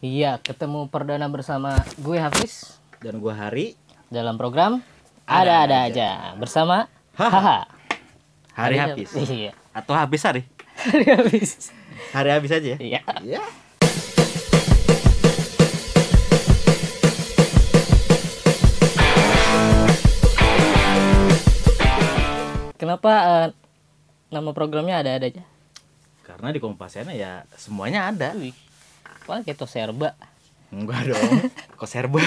Iya, ketemu perdana bersama gue Hafiz dan gue Hari dalam program ada-ada aja. aja bersama Haha. Hari, hari Hafiz. Iya. Atau habis hari? hari habis. Hari habis aja ya? Iya. Iya. Kenapa uh, nama programnya ada-ada aja? Karena di Kompasena ya semuanya ada. Wih apa gitu serba enggak dong kok serba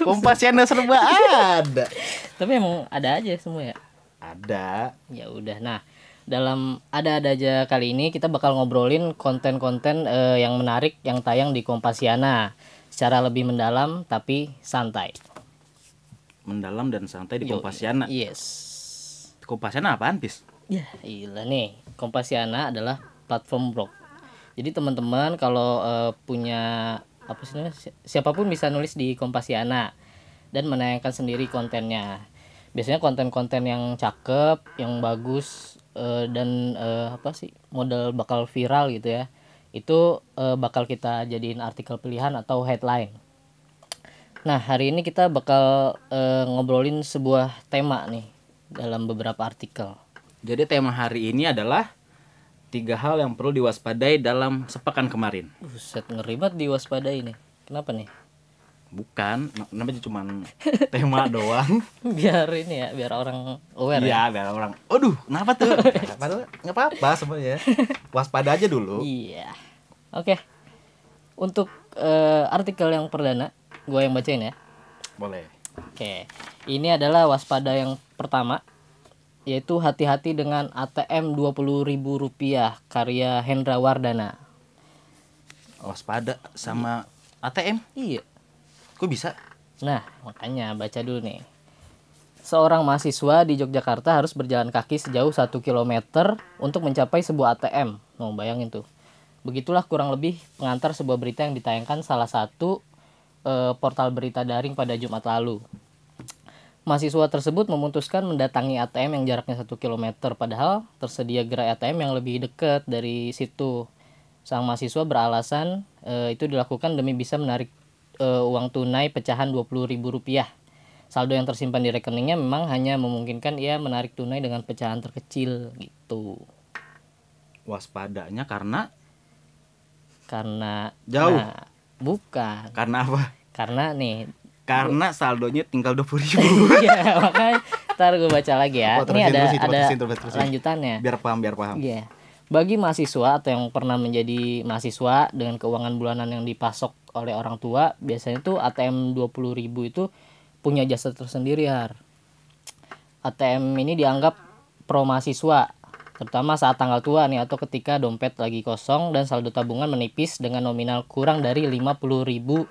kompas yang serba ada tapi emang ada aja semua ya ada ya udah nah dalam ada-ada aja kali ini kita bakal ngobrolin konten-konten uh, yang menarik yang tayang di Kompasiana secara lebih mendalam tapi santai. Mendalam dan santai di Yo, Kompasiana. Yes. Kompasiana apaan, Bis? Ya, iya nih. Kompasiana adalah platform blog jadi teman-teman kalau uh, punya apa sih namanya siapapun bisa nulis di Kompasiana dan menayangkan sendiri kontennya. Biasanya konten-konten yang cakep, yang bagus uh, dan uh, apa sih model bakal viral gitu ya. Itu uh, bakal kita jadiin artikel pilihan atau headline. Nah, hari ini kita bakal uh, ngobrolin sebuah tema nih dalam beberapa artikel. Jadi tema hari ini adalah tiga hal yang perlu diwaspadai dalam sepekan kemarin. Buset, ngeri banget diwaspadai nih. Kenapa nih? Bukan, namanya cuma tema doang. Biar ini ya, biar orang aware. Iya, ya? biar orang. Aduh, kenapa tuh? kenapa tuh? Enggak apa-apa semuanya. Waspada aja dulu. Iya. Oke. Okay. Untuk uh, artikel yang perdana, gua yang bacain ya. Boleh. Oke. Okay. Ini adalah waspada yang pertama yaitu hati-hati dengan ATM Rp20.000 karya Hendra Wardana. Waspada sama iya. ATM? Iya. Kok bisa? Nah, makanya baca dulu nih. Seorang mahasiswa di Yogyakarta harus berjalan kaki sejauh 1 km untuk mencapai sebuah ATM. Mau nah, bayangin tuh. Begitulah kurang lebih pengantar sebuah berita yang ditayangkan salah satu eh, portal berita daring pada Jumat lalu mahasiswa tersebut memutuskan mendatangi ATM yang jaraknya 1 km padahal tersedia gerai ATM yang lebih dekat dari situ. Sang mahasiswa beralasan e, itu dilakukan demi bisa menarik e, uang tunai pecahan Rp20.000. Saldo yang tersimpan di rekeningnya memang hanya memungkinkan ia menarik tunai dengan pecahan terkecil gitu. Waspadanya karena karena jauh. Nah, bukan. Karena apa? Karena nih karena saldonya tinggal dua puluh ribu. Iya, makanya ntar gue baca lagi ya. Ini ada terusin, ada terusin, terusin. lanjutannya. Biar paham, biar paham. Iya. Yeah. Bagi mahasiswa atau yang pernah menjadi mahasiswa dengan keuangan bulanan yang dipasok oleh orang tua, biasanya tuh ATM dua puluh ribu itu punya jasa tersendiri har. ATM ini dianggap pro mahasiswa terutama saat tanggal tua nih atau ketika dompet lagi kosong dan saldo tabungan menipis dengan nominal kurang dari lima puluh ribu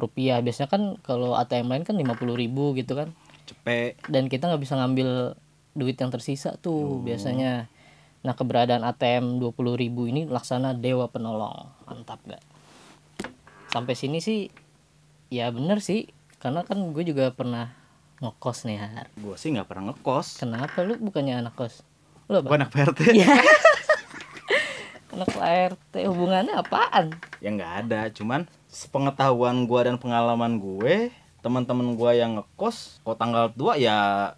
rupiah biasanya kan kalau ATM lain kan lima puluh ribu gitu kan cepet dan kita nggak bisa ngambil duit yang tersisa tuh biasanya nah keberadaan ATM dua puluh ribu ini laksana dewa penolong mantap gak sampai sini sih ya bener sih karena kan gue juga pernah ngekos nih har gue sih nggak pernah ngekos kenapa lu bukannya anak kos lu apa? Gua anak PRT iya. anak PRT hubungannya apaan ya nggak ada cuman sepengetahuan gue dan pengalaman gue teman-teman gue yang ngekos kok tanggal tua ya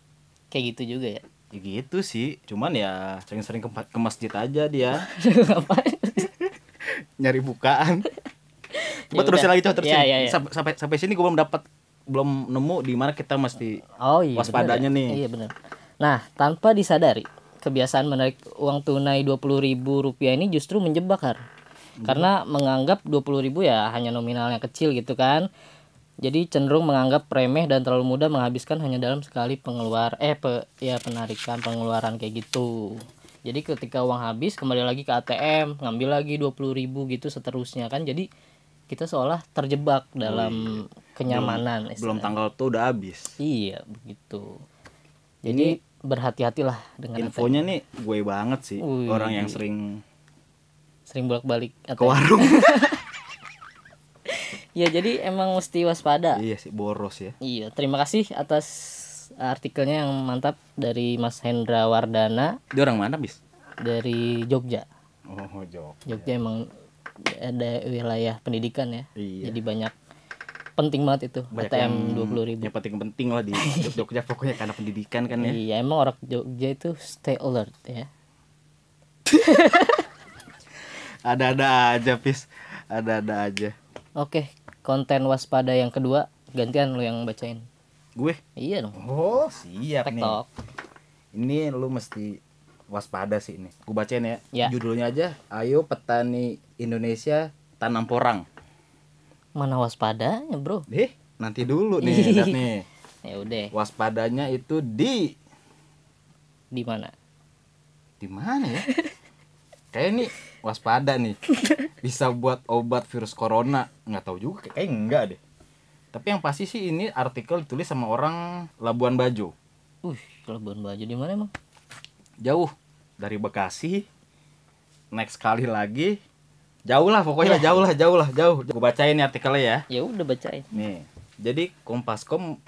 kayak gitu juga ya ya gitu sih cuman ya sering-sering ke, masjid aja dia nyari bukaan coba ya terusin lagi coba terusin ya, ya, ya. sampai sampai sini gue belum dapat belum nemu di mana kita mesti oh, iya, waspadanya bener, ya. nih iya benar nah tanpa disadari kebiasaan menarik uang tunai dua puluh ribu rupiah ini justru menjebak har karena menganggap puluh ribu ya hanya nominalnya kecil gitu kan jadi cenderung menganggap remeh dan terlalu mudah menghabiskan hanya dalam sekali pengeluar eh pe, ya penarikan pengeluaran kayak gitu jadi ketika uang habis kembali lagi ke ATM ngambil lagi puluh ribu gitu seterusnya kan jadi kita seolah terjebak oh dalam iya. kenyamanan belum, belum tanggal tuh udah habis iya begitu jadi berhati-hatilah dengan infonya ATM. nih gue banget sih Ui. orang yang sering sering bolak balik ke warung ya jadi emang mesti waspada iya sih boros ya iya terima kasih atas artikelnya yang mantap dari Mas Hendra Wardana dia orang mana bis dari Jogja oh Jogja Jogja emang ada wilayah pendidikan ya iya. jadi banyak penting banget itu Banyak ATM dua puluh ribu. Yang penting-penting lah di Jogja pokoknya karena pendidikan kan ya. Iya emang orang Jogja itu stay alert ya. ada-ada aja pis ada-ada aja oke konten waspada yang kedua gantian lu yang bacain gue iya dong oh siap TikTok. nih ini lu mesti waspada sih ini gue bacain ya. ya judulnya aja ayo petani Indonesia tanam porang mana waspadanya bro eh nanti dulu nih lihat nih ya udah waspadanya itu di di mana di mana ya kayak ini waspada nih bisa buat obat virus corona nggak tahu juga kayak enggak deh tapi yang pasti sih ini artikel ditulis sama orang Labuan Bajo uh Labuan Bajo di mana emang jauh dari Bekasi naik sekali lagi jauh lah pokoknya ya. jauh lah jauh lah jauh aku bacain nih artikelnya ya ya udah bacain nih jadi Kompascom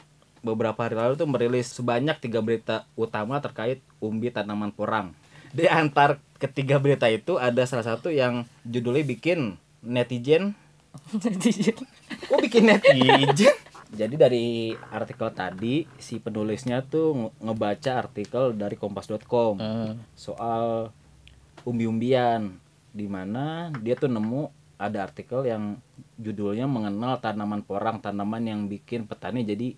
beberapa hari lalu tuh merilis sebanyak tiga berita utama terkait umbi tanaman porang diantar ketiga berita itu ada salah satu yang judulnya bikin netizen netizen kok bikin netizen jadi dari artikel tadi si penulisnya tuh ngebaca artikel dari kompas.com uh. Hmm. soal umbi-umbian di mana dia tuh nemu ada artikel yang judulnya mengenal tanaman porang tanaman yang bikin petani jadi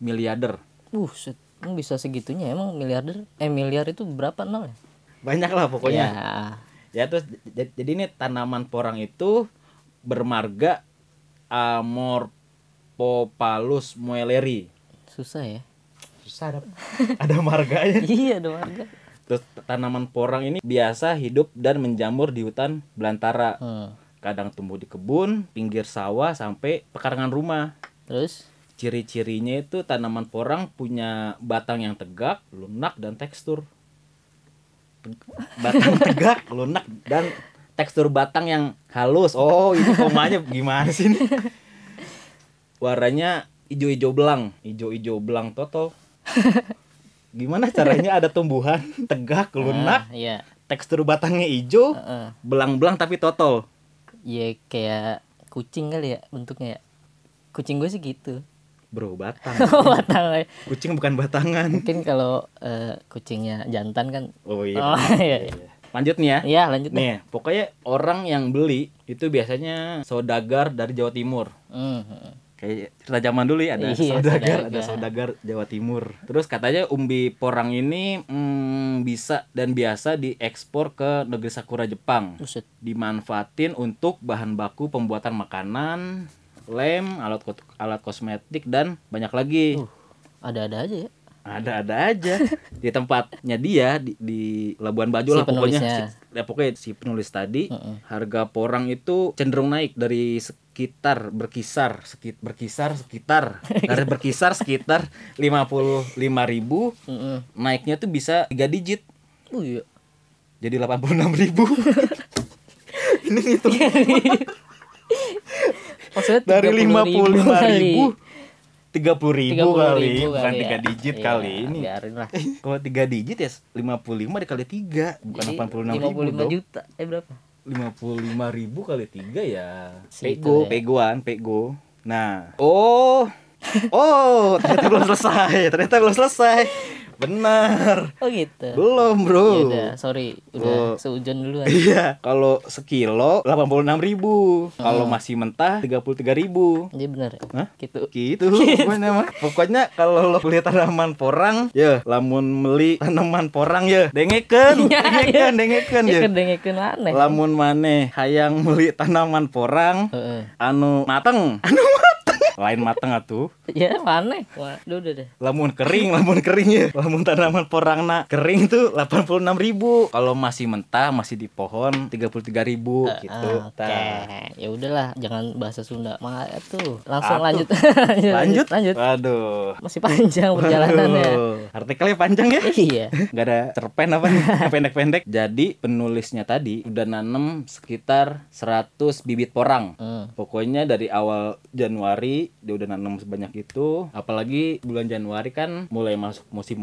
miliarder. Uh, set, bisa segitunya emang miliarder? Eh miliar itu berapa nol ya? banyak lah pokoknya ya, ya terus jadi ini tanaman porang itu bermarga Amorphopalus eh, muelleri susah ya susah ada ada marganya iya ada marga terus tanaman porang ini biasa hidup dan menjamur di hutan belantara hmm. kadang tumbuh di kebun pinggir sawah sampai pekarangan rumah terus ciri-cirinya itu tanaman porang punya batang yang tegak lunak dan tekstur batang tegak, lunak dan tekstur batang yang halus. Oh, ini komanya gimana sih ini? Warnanya hijau-hijau belang, hijau-hijau belang toto. Gimana caranya ada tumbuhan tegak, ah, lunak, uh, iya. yeah. tekstur batangnya hijau, uh, uh. belang-belang tapi totol. Ya kayak kucing kali ya bentuknya ya. Kucing gue sih gitu. Bro, batang. batang. Kucing bukan batangan. Mungkin kalau uh, kucingnya jantan kan. Oh iya. Oh, iya. iya. Lanjut nih ya. Iya, lanjut. Nih, ya. pokoknya orang yang beli itu biasanya saudagar dari Jawa Timur. Mm -hmm kayak cerita zaman dulu ya ada iya, saudagar ada saudagar Jawa Timur terus katanya umbi porang ini hmm, bisa dan biasa diekspor ke negeri sakura Jepang Buset. dimanfaatin untuk bahan baku pembuatan makanan lem, alat alat kosmetik dan banyak lagi. ada uh, ada-ada aja ya. Ada-ada aja di tempatnya dia di, di Labuan Bajo si lah pokoknya. Si, ya pokoknya si penulis tadi uh -uh. harga porang itu cenderung naik dari sekitar berkisar sekit berkisar sekitar dari berkisar sekitar lima ribu uh -uh. naiknya tuh bisa tiga digit. Oh uh, iya. Jadi delapan puluh enam ribu. Ini itu Maksudnya dari lima puluh lima ribu tiga puluh ribu, kali bukan tiga iya. digit iya, kali ini eh, kalau tiga digit ya lima puluh lima dikali tiga bukan delapan puluh enam ribu lima juta eh berapa lima puluh lima ribu kali tiga ya pego ya. pegoan pego nah oh oh ternyata belum selesai ternyata belum selesai Benar. Oh gitu. Belum, Bro. Ya udah, sorry. Udah oh. seujun dulu Iya. Kalau sekilo enam ribu oh. Kalau masih mentah tiga ribu Iya benar. Hah? Gitu. Gitu. gitu. Pokoknya mah. Pokoknya kalau lo beli tanaman porang, ya lamun meli tanaman porang ya dengeken, iya, iya. dengeken, dengeken ya. ya dengeken maneh. Lamun maneh hayang meli tanaman porang, anu mateng. Anu mateng lain mateng atuh ya mana waduh udah deh lamun kering lamun kering ya lamun tanaman porang porangna kering tuh 86 ribu kalau masih mentah masih di pohon 33 ribu uh, gitu uh, eh, okay. ya udahlah jangan bahasa Sunda mah eh, tuh langsung atuh. lanjut lanjut lanjut Waduh, masih panjang perjalanannya artikelnya panjang ya iya Gak ada cerpen apa pendek-pendek jadi penulisnya tadi udah nanem sekitar 100 bibit porang uh. pokoknya dari awal Januari dia udah nanam sebanyak itu apalagi bulan Januari kan mulai masuk musim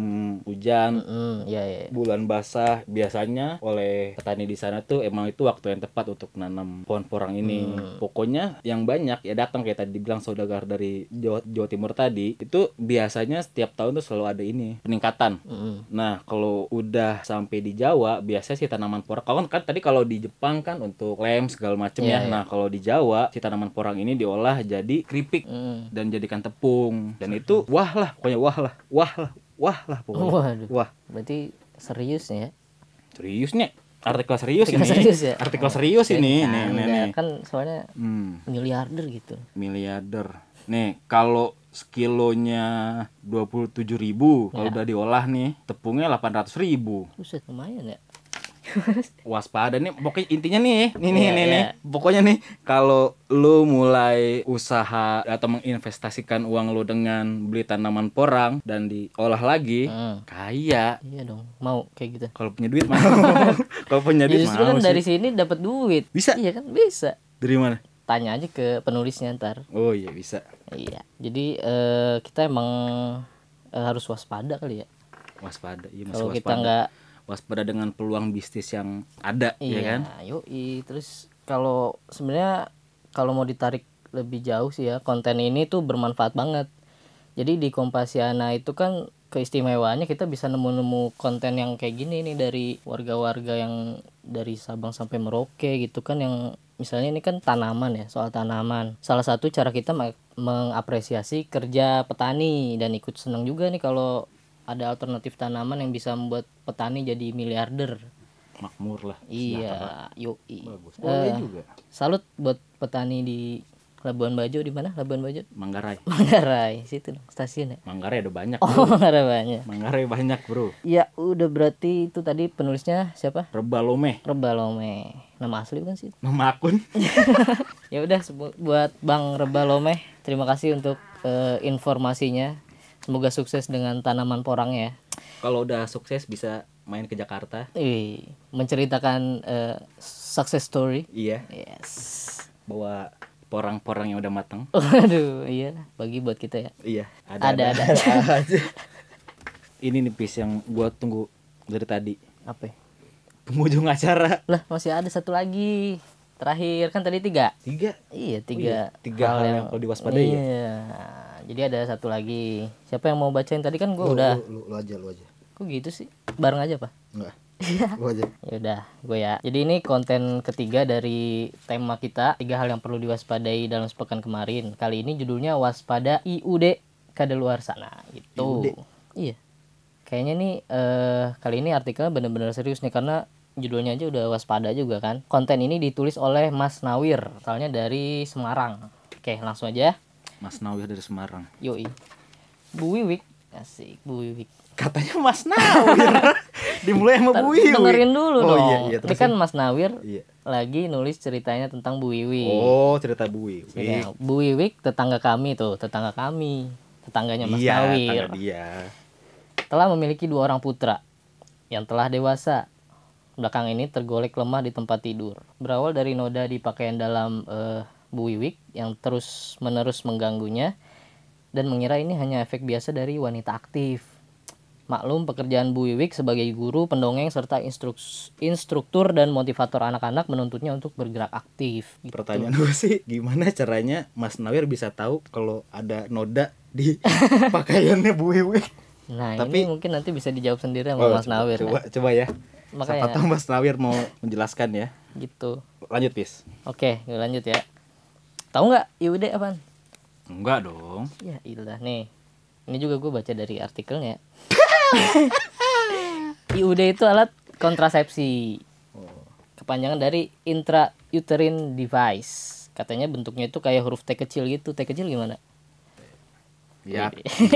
hujan mm -hmm. Iya, yeah, yeah. bulan basah biasanya oleh petani di sana tuh emang itu waktu yang tepat untuk nanam pohon porang ini mm. pokoknya yang banyak ya datang kayak tadi bilang saudagar dari Jawa, Jawa Timur tadi itu biasanya setiap tahun tuh selalu ada ini peningkatan mm. nah kalau udah sampai di Jawa biasanya sih tanaman porang kan kan tadi kalau di Jepang kan untuk lem segala macam yeah, ya yeah. nah kalau di Jawa si tanaman porang ini diolah jadi keripik dan jadikan tepung dan itu wah lah pokoknya wah lah wah lah wah lah pokoknya oh, waduh. wah berarti serius ya serius nih artikel serius artikel ini serius ya? artikel oh, serius ini kan, nih, nih, nih. kan soalnya hmm. miliarder gitu miliarder nih kalau sekilonya dua puluh tujuh ribu ya. kalau udah diolah nih tepungnya delapan ratus ribu Buset, lumayan ya waspada nih pokoknya intinya nih nih nih yeah, nih, yeah. nih iya. pokoknya nih kalau lu mulai usaha atau menginvestasikan uang lu dengan beli tanaman porang dan diolah lagi kaya iya dong mau kayak gitu kalau punya duit mau kalau punya duit justru mau kan dari sini dapat duit bisa iya kan bisa dari mana tanya aja ke penulisnya ntar oh iya bisa iya jadi uh, kita emang uh, harus waspada kali ya waspada iya, kalau kita nggak waspada dengan peluang bisnis yang ada ya iya, ya kan yoi terus kalau sebenarnya kalau mau ditarik lebih jauh sih ya konten ini tuh bermanfaat banget jadi di Kompasiana itu kan keistimewaannya kita bisa nemu-nemu konten yang kayak gini nih dari warga-warga yang dari Sabang sampai Merauke gitu kan yang misalnya ini kan tanaman ya soal tanaman salah satu cara kita mengapresiasi kerja petani dan ikut senang juga nih kalau ada alternatif tanaman yang bisa membuat petani jadi miliarder makmur lah iya yuk bagus uh, juga salut buat petani di Labuan Bajo di mana Labuan Bajo Manggarai Manggarai situ dong stasiun ya Manggarai ada banyak oh Manggarai banyak Manggarai banyak bro ya udah berarti itu tadi penulisnya siapa Rebalome Rebalome nama asli bukan sih nama akun ya udah buat Bang Rebalome terima kasih untuk uh, informasinya Semoga sukses dengan tanaman porang ya. Kalau udah sukses bisa main ke Jakarta. Iya, menceritakan uh, success story. Iya. Yes. Bawa porang-porang yang udah matang. aduh, iya. Bagi buat kita ya. Iya, ada ada. ada, ada. ada. Ini nih pis yang gua tunggu dari tadi. Apa? Ya? acara. Lah, masih ada satu lagi terakhir kan tadi tiga tiga iya oh tiga oh, iya. tiga hal, hal yang perlu diwaspadai ya? iya. ya jadi ada satu lagi. Siapa yang mau bacain tadi kan gue udah. Lu, lu, lu, aja, lu aja. Kok gitu sih? Bareng aja pak? Enggak. Iya. gue aja. Ya udah, gue ya. Jadi ini konten ketiga dari tema kita tiga hal yang perlu diwaspadai dalam sepekan kemarin. Kali ini judulnya waspada IUD luar sana gitu. Iya. Kayaknya nih eh kali ini artikel bener-bener serius nih karena judulnya aja udah waspada juga kan. Konten ini ditulis oleh Mas Nawir, soalnya dari Semarang. Oke, langsung aja. Mas Nawir dari Semarang. Yoi. Bu Wiwik. Asik, Bu Wiwik. Katanya Mas Nawir. Dimulai sama Bu Wiwik. Dengerin dulu oh, dong. Iya, iya, Ini kan ya. Mas Nawir iya. lagi nulis ceritanya tentang Bu Wiwik. Oh, cerita Bu Wiwik. Cerita. Bu Wiwik tetangga kami tuh, tetangga kami. Tetangganya Mas iya, Nawir. Iya. Telah memiliki dua orang putra yang telah dewasa. Belakang ini tergolek lemah di tempat tidur. Berawal dari noda di pakaian dalam uh, Bu Wiwik yang terus menerus mengganggunya dan mengira ini hanya efek biasa dari wanita aktif. Maklum pekerjaan Bu Wiwik sebagai guru, pendongeng, serta instruk instruktur dan motivator anak-anak menuntutnya untuk bergerak aktif. Gitu. Pertanyaan gue sih, gimana caranya Mas Nawir bisa tahu kalau ada noda di pakaiannya Bu Wiwik? Nah Tapi, ini mungkin nanti bisa dijawab sendiri sama oh, Mas coba, Nawir. Coba, ya. coba ya. Makanya. Siapa tahu Mas Nawir mau menjelaskan ya. Gitu. Lanjut, Pis. Oke, lanjut ya. Tahu nggak IUD ya apa? Enggak dong. Ya ilah nih. Ini juga gue baca dari artikelnya. IUD itu alat kontrasepsi. Oh. Kepanjangan dari intrauterine device. Katanya bentuknya itu kayak huruf T kecil gitu. T kecil gimana? Ya,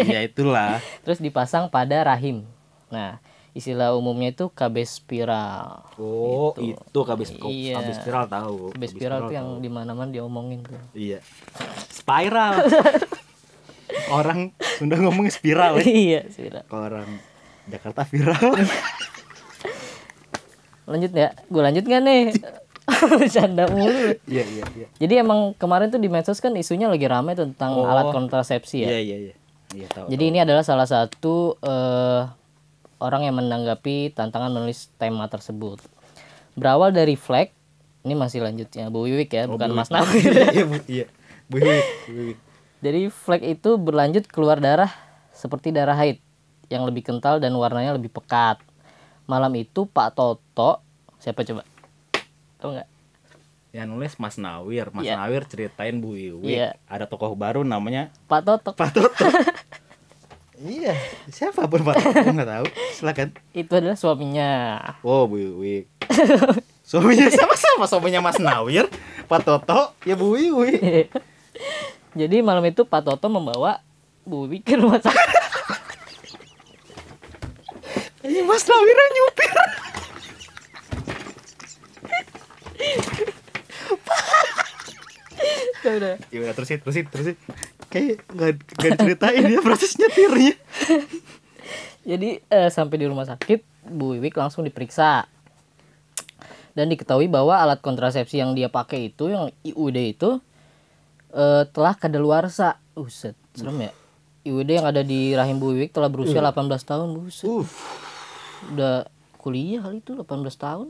ya itulah. Terus dipasang pada rahim. Nah, istilah umumnya itu KB spiral. Oh, gitu. itu KB, iya. KB spiral tahu. KB, spiral, itu yang di mana-mana diomongin tuh. Iya. Spiral. orang sudah ngomong spiral ya. iya, spiral. Kalau orang Jakarta viral. lanjut ya? Gue lanjut gak nih? Canda mulu. Iya, iya, iya. Jadi emang kemarin tuh di medsos kan isunya lagi ramai tentang oh. alat kontrasepsi ya. Iya, iya, iya. Ya, tahu, Jadi tahu. ini adalah salah satu uh, orang yang menanggapi tantangan menulis tema tersebut. Berawal dari Flag, ini masih lanjutnya Bu Wiwik ya, oh, bukan Bu Mas Nawir. iya, Bu, iya. Bu Wiwik, Jadi Flag itu berlanjut keluar darah seperti darah haid yang lebih kental dan warnanya lebih pekat. Malam itu Pak Toto, siapa coba? Tahu nggak? yang nulis Mas Nawir. Mas yeah. Nawir ceritain Bu Wiwik. Yeah. Ada tokoh baru namanya Pak Toto. Pak Toto. Iya, siapa pun Aku nggak tahu. Silakan. Itu adalah suaminya. Wow, oh, Bu Iwi. Suaminya sama-sama suaminya Mas Nawir, Pak Toto, ya Bu Iwi. Jadi malam itu Pak Toto membawa Bu Iwi ke rumah sakit. Ini Mas Nawir yang nyupir. Udah, udah. Ya udah terusin, terusin, terusin kayak gak diceritain ya proses nyetirnya jadi eh, sampai di rumah sakit Bu Wiwik langsung diperiksa dan diketahui bahwa alat kontrasepsi yang dia pakai itu yang IUD itu eh, telah kadaluarsa uset serem ya IUD yang ada di rahim Bu Wiwik telah berusia 18 iya. tahun buset udah kuliah kali itu 18 tahun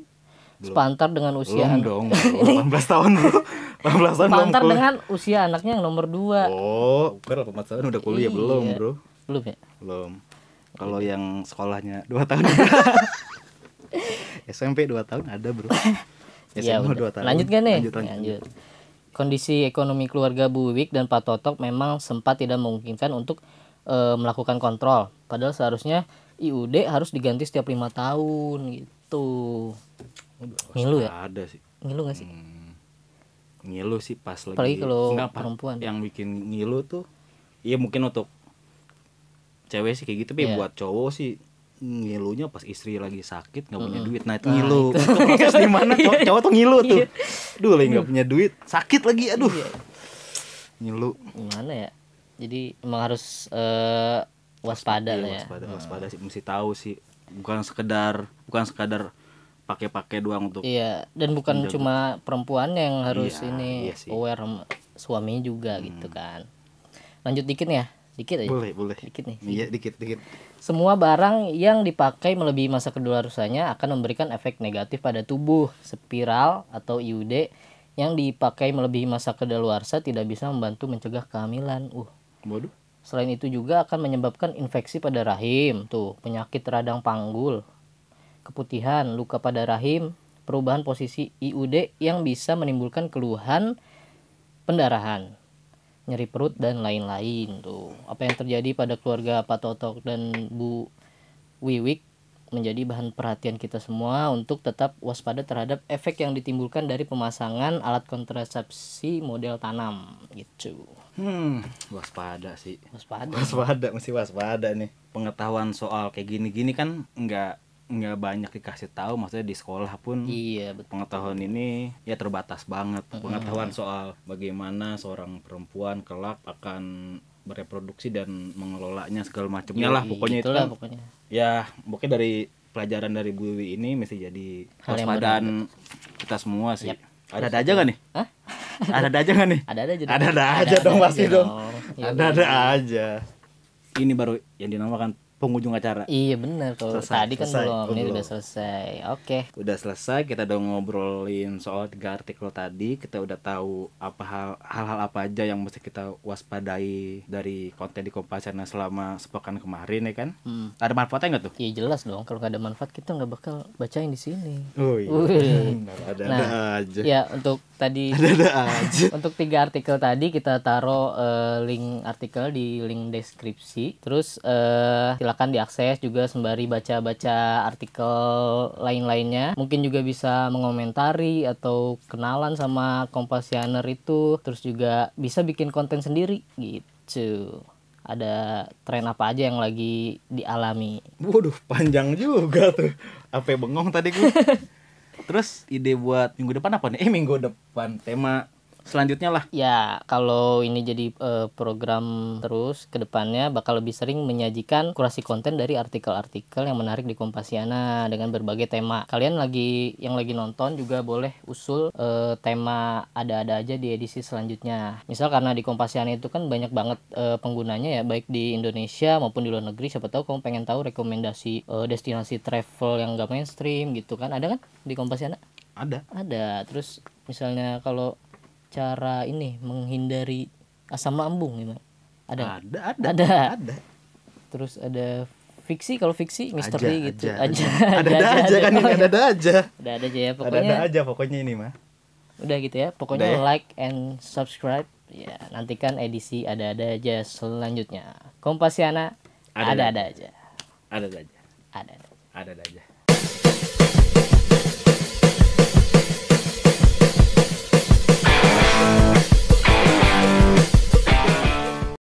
Sepantar dengan usia belum dong, 18 tahun bro 18 tahun Sepantar dengan usia anaknya yang nomor 2 Oh, bukan 18 tahun udah kuliah iya. belum bro Belum ya? Belum Kalau yang sekolahnya 2 tahun SMP 2 tahun ada bro SMP ya, 2 tahun Lanjut gak nih? Lanjut, lanjut. lanjut. Kondisi ekonomi keluarga Bu Buwik dan Pak Totok memang sempat tidak memungkinkan untuk e, melakukan kontrol. Padahal seharusnya IUD harus diganti setiap lima tahun gitu ngilu ya ada sih ngilu gak sih hmm, ngilu sih pas lagi apalagi kalau enggak, perempuan yang bikin ngilu tuh iya mungkin untuk cewek sih kayak gitu tapi yeah. Iya. buat cowok sih ngilunya pas istri lagi sakit nggak punya duit nah itu nah, ngilu itu, itu proses di mana cowok, iya. cowok tuh ngilu tuh iya. duh lagi nggak punya duit sakit lagi aduh ngilu gimana ya jadi emang harus uh, waspada lah ya waspada waspada hmm. sih mesti tahu sih bukan sekedar bukan sekedar pakai-pakai doang untuk iya dan bukan menjaga. cuma perempuan yang harus iya, ini iya sih. aware suaminya juga hmm. gitu kan lanjut dikit ya dikit aja ya? boleh boleh dikit nih iya dikit dikit semua barang yang dipakai melebihi masa kedaluarsanya akan memberikan efek negatif pada tubuh spiral atau IUD yang dipakai melebihi masa kedaluarsa tidak bisa membantu mencegah kehamilan uh Selain itu juga akan menyebabkan infeksi pada rahim, tuh penyakit radang panggul, keputihan, luka pada rahim, perubahan posisi IUD yang bisa menimbulkan keluhan pendarahan, nyeri perut dan lain-lain tuh. Apa yang terjadi pada keluarga Pak Totok dan Bu Wiwik menjadi bahan perhatian kita semua untuk tetap waspada terhadap efek yang ditimbulkan dari pemasangan alat kontrasepsi model tanam gitu. Hmm, waspada sih. Waspada. Waspada, mesti waspada nih. Pengetahuan soal kayak gini-gini kan nggak nggak banyak dikasih tahu maksudnya di sekolah pun iya betul. pengetahuan ini ya terbatas banget pengetahuan mm -hmm. soal bagaimana seorang perempuan kelak akan bereproduksi dan mengelolanya segala macamnya lah pokoknya itu lah kan. pokoknya ya mungkin dari pelajaran dari Bu Wiwi ini mesti jadi kesadaran kita semua sih yep. ada ada aja gak nih Hah? ada ada aja gak nih ada ada aja ada ada aja dong pasti dong ada ada aja ini baru yang dinamakan penghujung acara. Iya bener kalau tadi kan selesai. belum, ini udah selesai. Oke. Okay. Udah selesai, kita udah ngobrolin soal tiga artikel tadi, kita udah tahu apa hal-hal apa aja yang mesti kita waspadai dari konten di Kompasan selama sepekan kemarin ya kan. Hmm. Ada manfaatnya nggak tuh? Iya jelas dong. Kalau nggak ada manfaat kita nggak bakal bacain di sini. Oh iya. ada, ada nah, aja. Ya untuk tadi. Ada, ada aja. untuk tiga artikel tadi kita taruh uh, link artikel di link deskripsi. Terus uh, silakan silahkan diakses juga sembari baca-baca artikel lain-lainnya. Mungkin juga bisa mengomentari atau kenalan sama Kompasianer itu, terus juga bisa bikin konten sendiri gitu ada tren apa aja yang lagi dialami. Waduh, panjang juga tuh. Apa bengong tadi gue. Terus ide buat minggu depan apa nih? Eh minggu depan tema selanjutnya lah. Ya, kalau ini jadi uh, program terus ke depannya bakal lebih sering menyajikan kurasi konten dari artikel-artikel yang menarik di Kompasiana dengan berbagai tema. Kalian lagi yang lagi nonton juga boleh usul uh, tema ada-ada aja di edisi selanjutnya. Misal karena di Kompasiana itu kan banyak banget uh, penggunanya ya baik di Indonesia maupun di luar negeri. Siapa tahu kamu pengen tahu rekomendasi uh, destinasi travel yang gak mainstream gitu kan. Ada kan di Kompasiana? Ada. Ada. Terus misalnya kalau cara ini menghindari asam lambung gimana? Gitu. Ada? Ada, ada. Ada. ada. Terus ada fiksi kalau fiksi misteri aja, gitu aja. aja. Ada ada, ada aja kan ini ada oh, iya. ada aja. Ada ada aja ya pokoknya. Ada ada aja pokoknya ini mah. Udah gitu ya. Pokoknya udah ya. like and subscribe. Ya, nantikan edisi ada ada aja selanjutnya. Kompasiana ada ada, ada aja. Ada ada aja. Ada ada aja.